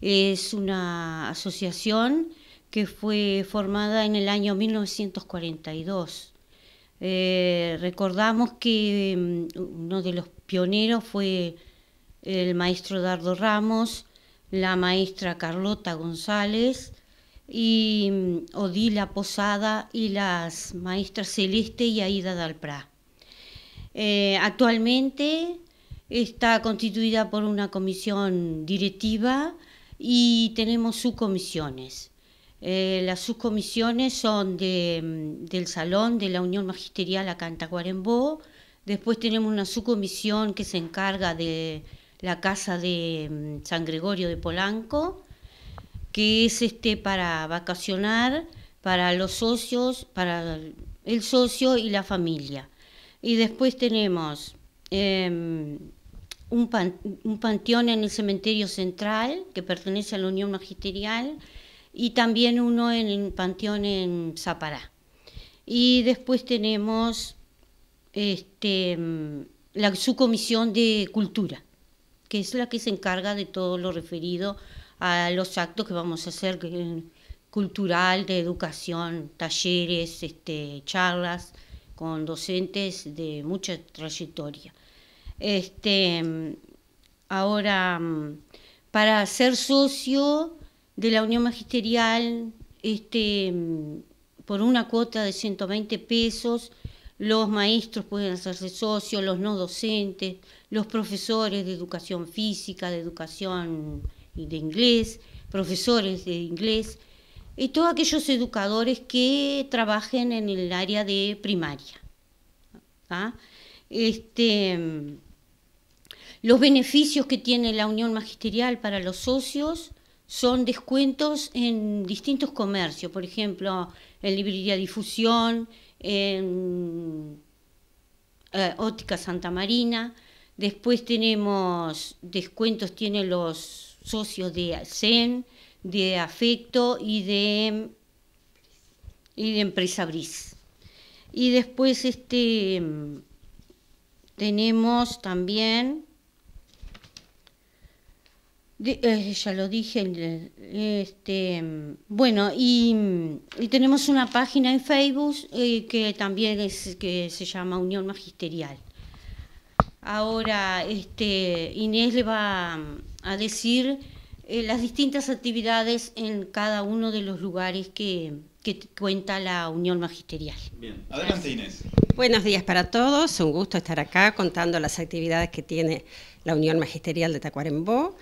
Es una asociación que fue formada en el año 1942. Eh, recordamos que mm, uno de los pioneros fue el maestro Dardo Ramos, la maestra Carlota González y mm, Odila Posada y las maestras Celeste y Aida Dalprá. Eh, actualmente está constituida por una comisión directiva y tenemos subcomisiones. Eh, las subcomisiones son mm, del Salón de la Unión Magisterial a en Después tenemos una subcomisión que se encarga de la Casa de mm, San Gregorio de Polanco, que es este para vacacionar para los socios, para el socio y la familia. Y después tenemos em, un, panteón en el cementerio central que pertenece a la Unión Magisterial y también uno en el panteón en Zapará. Y después tenemos este, mm, la, subcomisión de cultura, que es la que se encarga de todo lo referido a los actos que vamos a hacer cultural, de educación, talleres, este, charlas con docentes de mucha trayectoria. Este, ahora, para ser socio de la Unión Magisterial, este, por una cuota de 120 pesos, los maestros pueden hacerse socios, los no docentes, los profesores de educación física, de educación y de inglés, profesores de inglés, y todos aquellos educadores que trabajen en el área de primaria. ¿ah? Este, los beneficios que tiene la Unión Magisterial para los socios son descuentos en distintos comercios, por ejemplo, en librería Difusión, en eh, Óptica Santa Marina. Después tenemos descuentos, tienen los socios de CEN, de Afecto y de, y de Empresa Bris. Y después este, tenemos también eh, ya lo dije. Este, bueno, y, tenemos una página en Facebook eh, que también es, que se llama Unión Magisterial. Ahora este, Inés le va a decir eh, las distintas actividades en cada uno de los lugares que, que cuenta la Unión Magisterial. Bien, adelante Inés. Buenos días para todos, un gusto estar acá contando las actividades que tiene la Unión Magisterial de Tacuarembó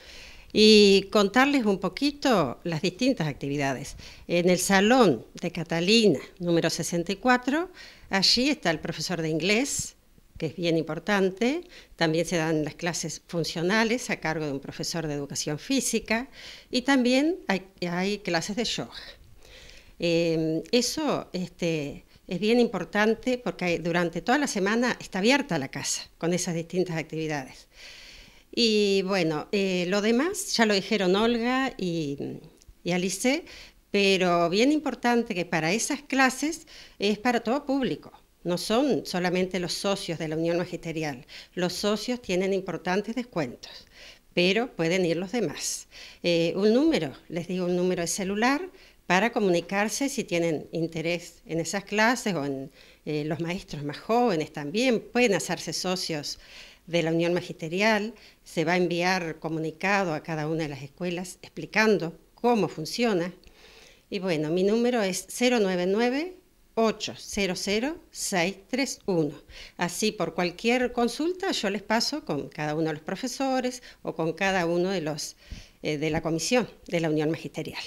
y contarles un poquito las distintas actividades. En el salón de Catalina, número 64, allí está el profesor de inglés, que es bien importante. También se dan las clases funcionales a cargo de un profesor de educación física y también hay, hay clases de yoga. Em, eso este, es bien importante porque durante toda la semana está abierta la casa con esas distintas actividades. Y bueno, eh, lo demás ya lo dijeron Olga y, Alice, pero bien importante que para esas clases es para todo público no son solamente los socios de la Unión Magisterial. Los socios tienen importantes descuentos, pero pueden ir los demás. Eh, un número, les digo un número de celular para comunicarse si tienen interés en esas clases o en eh, los maestros más jóvenes también. Pueden hacerse socios de la Unión Magisterial, se va a enviar comunicado a cada una de las escuelas explicando cómo funciona. Y bueno, mi número es 099 800-631. Así, por cualquier consulta, yo les paso con cada uno de los profesores o con cada uno de los eh, de la comisión de la Unión Magisterial.